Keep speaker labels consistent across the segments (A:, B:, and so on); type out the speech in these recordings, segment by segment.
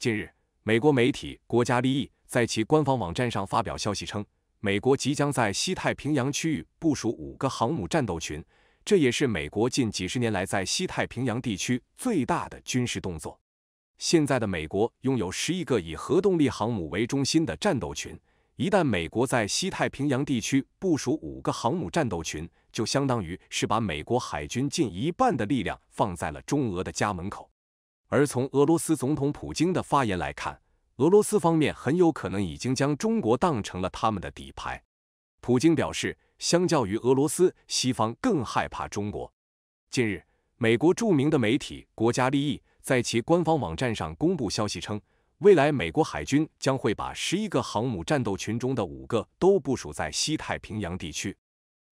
A: 近日，美国媒体《国家利益》在其官方网站上发表消息称，美国即将在西太平洋区域部署五个航母战斗群，这也是美国近几十年来在西太平洋地区最大的军事动作。现在的美国拥有十一个以核动力航母为中心的战斗群，一旦美国在西太平洋地区部署五个航母战斗群，就相当于是把美国海军近一半的力量放在了中俄的家门口。而从俄罗斯总统普京的发言来看，俄罗斯方面很有可能已经将中国当成了他们的底牌。普京表示，相较于俄罗斯，西方更害怕中国。近日，美国著名的媒体《国家利益》在其官方网站上公布消息称，未来美国海军将会把十一个航母战斗群中的五个都部署在西太平洋地区。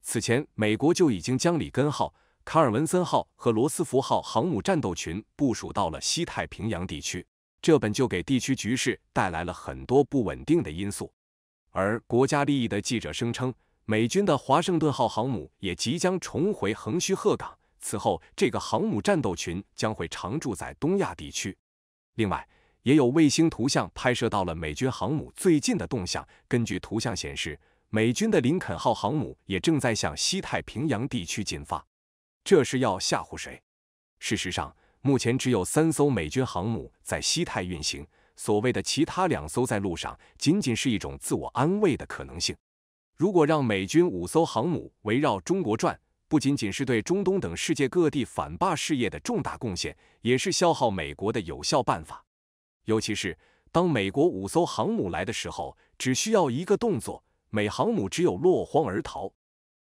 A: 此前，美国就已经将里根号卡尔文森号和罗斯福号航母战斗群部署到了西太平洋地区，这本就给地区局势带来了很多不稳定的因素。而国家利益的记者声称，美军的华盛顿号航母也即将重回横须贺港，此后这个航母战斗群将会常驻在东亚地区。另外，也有卫星图像拍摄到了美军航母最近的动向。根据图像显示，美军的林肯号航母也正在向西太平洋地区进发。这是要吓唬谁？事实上，目前只有三艘美军航母在西太运行，所谓的其他两艘在路上，仅仅是一种自我安慰的可能性。如果让美军五艘航母围绕中国转，不仅仅是对中东等世界各地反霸事业的重大贡献，也是消耗美国的有效办法。尤其是当美国五艘航母来的时候，只需要一个动作，美航母只有落荒而逃。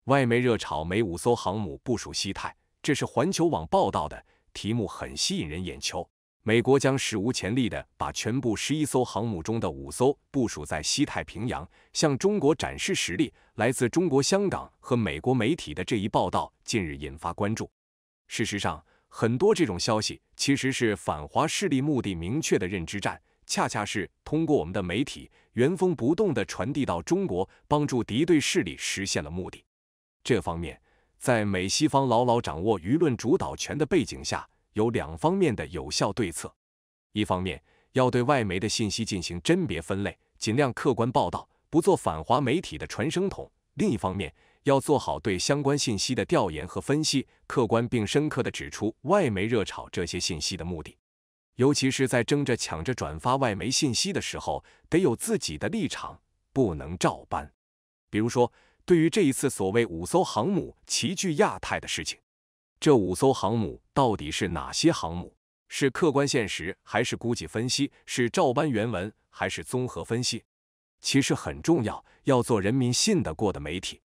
A: 外媒热炒美五艘航母部署西太，这是环球网报道的，题目很吸引人眼球。美国将史无前例的把全部十一艘航母中的五艘部署在西太平洋，向中国展示实力。来自中国香港和美国媒体的这一报道近日引发关注。事实上，很多这种消息其实是反华势力目的明确的认知战，恰恰是通过我们的媒体原封不动的传递到中国，帮助敌对势力实现了目的。这方面，在美西方牢牢掌握舆论主导权的背景下，有两方面的有效对策：一方面，要对外媒的信息进行甄别分类，尽量客观报道，不做反华媒体的传声筒；另一方面，要做好对相关信息的调研和分析，客观并深刻地指出外媒热炒这些信息的目的。尤其是在争着抢着转发外媒信息的时候，得有自己的立场，不能照搬。比如说，对于这一次所谓五艘航母齐聚亚太的事情，这五艘航母到底是哪些航母？是客观现实还是估计分析？是照搬原文还是综合分析？其实很重要，要做人民信得过的媒体。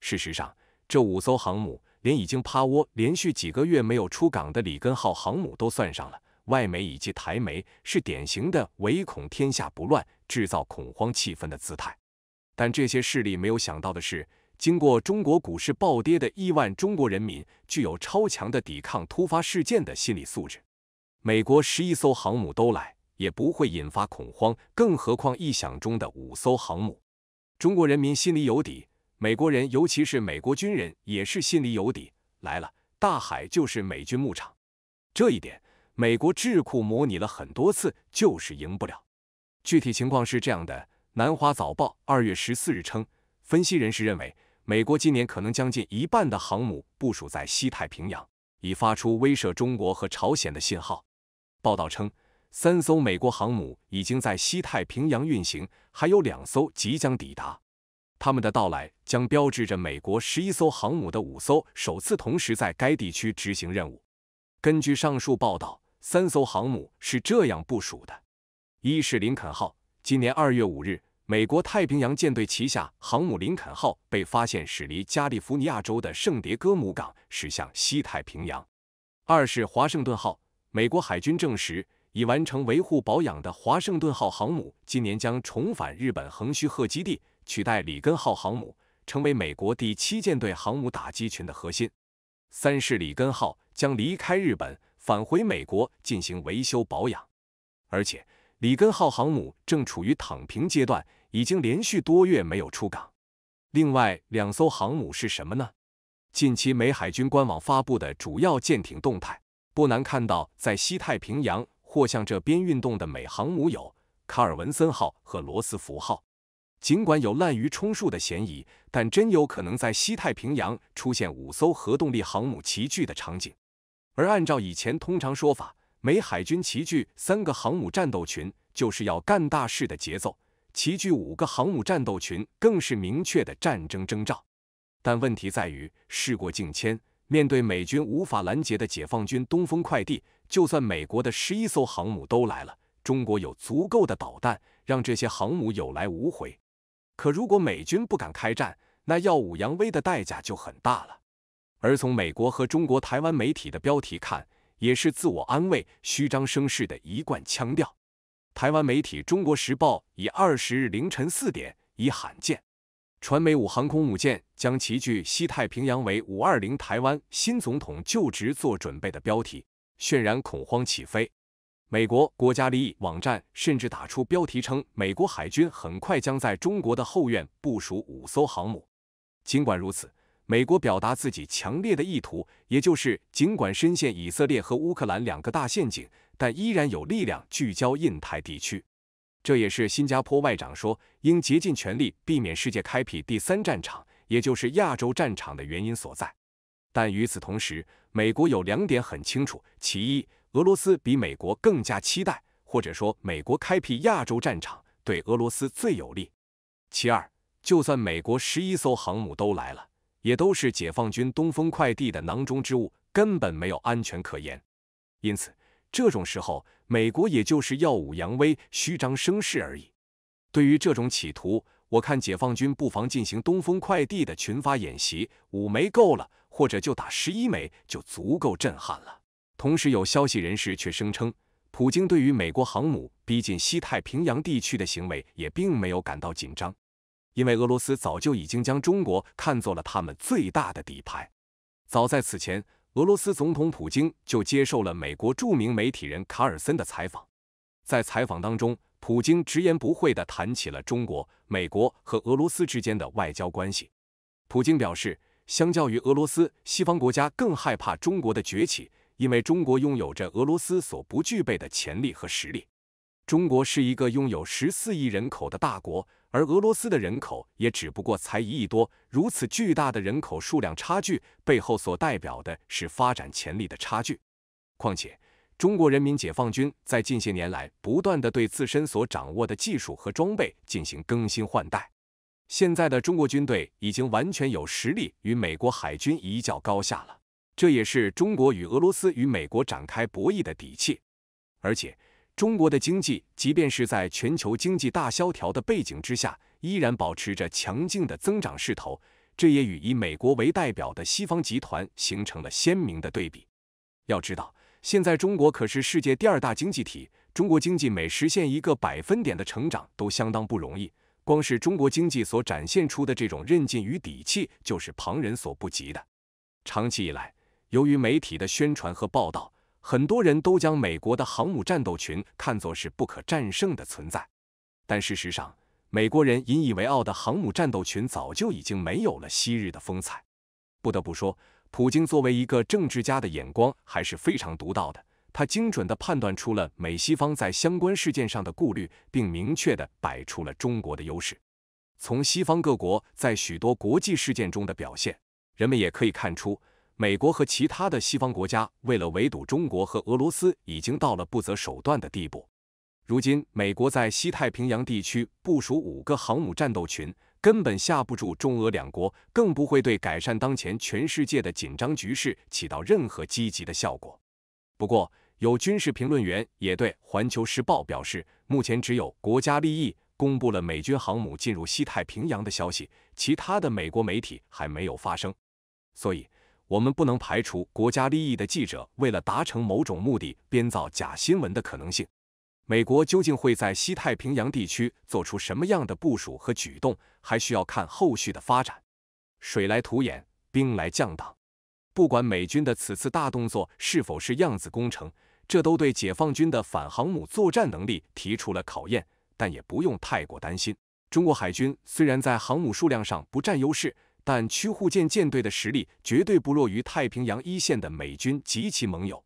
A: 事实上，这五艘航母连已经趴窝、连续几个月没有出港的里根号航母都算上了。外媒以及台媒是典型的唯恐天下不乱，制造恐慌气氛的姿态。但这些势力没有想到的是，经过中国股市暴跌的亿万中国人民，具有超强的抵抗突发事件的心理素质。美国十一艘航母都来，也不会引发恐慌，更何况臆想中的五艘航母？中国人民心里有底，美国人尤其是美国军人也是心里有底。来了，大海就是美军牧场，这一点美国智库模拟了很多次，就是赢不了。具体情况是这样的。南华早报二月十四日称，分析人士认为，美国今年可能将近一半的航母部署在西太平洋，以发出威慑中国和朝鲜的信号。报道称，三艘美国航母已经在西太平洋运行，还有两艘即将抵达。他们的到来将标志着美国十一艘航母的五艘首次同时在该地区执行任务。根据上述报道，三艘航母是这样部署的：一是林肯号。今年二月五日，美国太平洋舰队旗下航母林肯号被发现驶离加利福尼亚州的圣迭戈母港，驶向西太平洋。二是华盛顿号，美国海军证实已完成维护保养的华盛顿号航母，今年将重返日本横须贺基地，取代里根号航母，成为美国第七舰队航母打击群的核心。三是里根号将离开日本，返回美国进行维修保养，而且。里根号航母正处于躺平阶段，已经连续多月没有出港。另外两艘航母是什么呢？近期美海军官网发布的主要舰艇动态，不难看到在西太平洋或向这边运动的美航母有卡尔文森号和罗斯福号。尽管有滥竽充数的嫌疑，但真有可能在西太平洋出现五艘核动力航母齐聚的场景。而按照以前通常说法，美海军齐聚三个航母战斗群，就是要干大事的节奏；齐聚五个航母战斗群，更是明确的战争征兆。但问题在于，事过境迁，面对美军无法拦截的解放军“东风快递”，就算美国的十一艘航母都来了，中国有足够的导弹让这些航母有来无回。可如果美军不敢开战，那耀武扬威的代价就很大了。而从美国和中国台湾媒体的标题看，也是自我安慰、虚张声势的一贯腔调。台湾媒体《中国时报》以二十日凌晨四点，以罕见，传媒五航空母舰将齐聚西太平洋为五二零台湾新总统就职做准备的标题，渲染恐慌起飞。美国国家利益网站甚至打出标题称，美国海军很快将在中国的后院部署五艘航母。尽管如此。美国表达自己强烈的意图，也就是尽管深陷以色列和乌克兰两个大陷阱，但依然有力量聚焦印太地区。这也是新加坡外长说应竭尽全力避免世界开辟第三战场，也就是亚洲战场的原因所在。但与此同时，美国有两点很清楚：其一，俄罗斯比美国更加期待，或者说美国开辟亚洲战场对俄罗斯最有利；其二，就算美国十一艘航母都来了。也都是解放军东风快递的囊中之物，根本没有安全可言。因此，这种时候，美国也就是耀武扬威、虚张声势而已。对于这种企图，我看解放军不妨进行东风快递的群发演习，五枚够了，或者就打十一枚，就足够震撼了。同时，有消息人士却声称，普京对于美国航母逼近西太平洋地区的行为也并没有感到紧张。因为俄罗斯早就已经将中国看作了他们最大的底牌。早在此前，俄罗斯总统普京就接受了美国著名媒体人卡尔森的采访。在采访当中，普京直言不讳地谈起了中国、美国和俄罗斯之间的外交关系。普京表示，相较于俄罗斯，西方国家更害怕中国的崛起，因为中国拥有着俄罗斯所不具备的潜力和实力。中国是一个拥有十四亿人口的大国。而俄罗斯的人口也只不过才一亿多，如此巨大的人口数量差距背后所代表的是发展潜力的差距。况且，中国人民解放军在近些年来不断的对自身所掌握的技术和装备进行更新换代，现在的中国军队已经完全有实力与美国海军一较高下了，这也是中国与俄罗斯与美国展开博弈的底气。而且，中国的经济，即便是在全球经济大萧条的背景之下，依然保持着强劲的增长势头。这也与以美国为代表的西方集团形成了鲜明的对比。要知道，现在中国可是世界第二大经济体，中国经济每实现一个百分点的成长都相当不容易。光是中国经济所展现出的这种韧劲与底气，就是旁人所不及的。长期以来，由于媒体的宣传和报道。很多人都将美国的航母战斗群看作是不可战胜的存在，但事实上，美国人引以为傲的航母战斗群早就已经没有了昔日的风采。不得不说，普京作为一个政治家的眼光还是非常独到的，他精准地判断出了美西方在相关事件上的顾虑，并明确地摆出了中国的优势。从西方各国在许多国际事件中的表现，人们也可以看出。美国和其他的西方国家为了围堵中国和俄罗斯，已经到了不择手段的地步。如今，美国在西太平洋地区部署五个航母战斗群，根本吓不住中俄两国，更不会对改善当前全世界的紧张局势起到任何积极的效果。不过，有军事评论员也对《环球时报》表示，目前只有国家利益公布了美军航母进入西太平洋的消息，其他的美国媒体还没有发声，所以。我们不能排除国家利益的记者为了达成某种目的编造假新闻的可能性。美国究竟会在西太平洋地区做出什么样的部署和举动，还需要看后续的发展。水来土掩，兵来将挡。不管美军的此次大动作是否是样子工程，这都对解放军的反航母作战能力提出了考验。但也不用太过担心，中国海军虽然在航母数量上不占优势。但驱护舰舰队的实力绝对不弱于太平洋一线的美军及其盟友，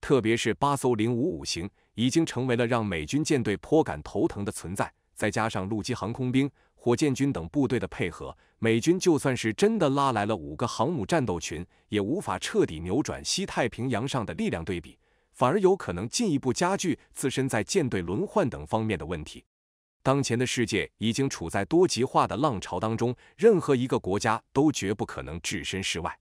A: 特别是八艘零五五型已经成为了让美军舰队颇感头疼的存在。再加上陆基航空兵、火箭军等部队的配合，美军就算是真的拉来了五个航母战斗群，也无法彻底扭转西太平洋上的力量对比，反而有可能进一步加剧自身在舰队轮换等方面的问题。当前的世界已经处在多极化的浪潮当中，任何一个国家都绝不可能置身事外。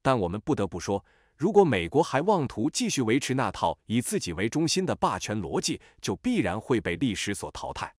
A: 但我们不得不说，如果美国还妄图继续维持那套以自己为中心的霸权逻辑，就必然会被历史所淘汰。